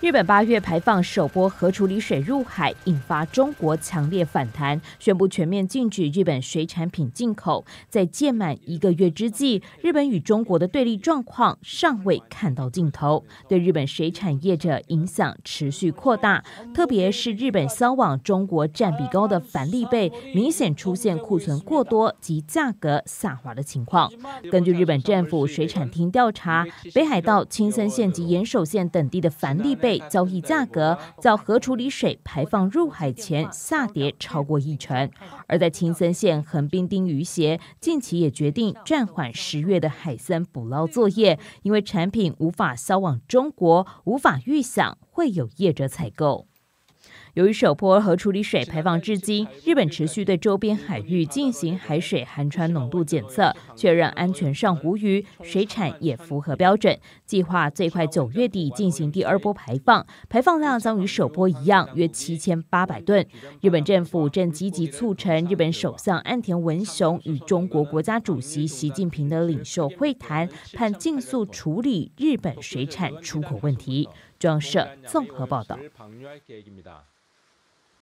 日本八月排放首波核处理水入海，引发中国强烈反弹，宣布全面禁止日本水产品进口。在届满一个月之际，日本与中国的对立状况尚未看到尽头，对日本水产业者影响持续扩大。特别是日本销往中国占比高的凡立贝，明显出现库存过多及价格下滑的情况。根据日本政府水产厅调查，北海道青森县及岩手县等地的凡立贝。交易价格较核处理水排放入海前下跌超过一成，而在青森县横滨町鱼协近期也决定暂缓十月的海参捕捞作业，因为产品无法销往中国，无法预想会有业者采购。由于首波核处理水排放至今，日本持续对周边海域进行海水含氚浓度检测，确认安全上无虞，水产也符合标准。计划最快九月底进行第二波排放，排放量将与首波一样，约七千八百吨。日本政府正积极促成日本首相岸田文雄与中国国家主席习近平的领袖会谈，盼尽速处理日本水产出口问题。央社综合报道。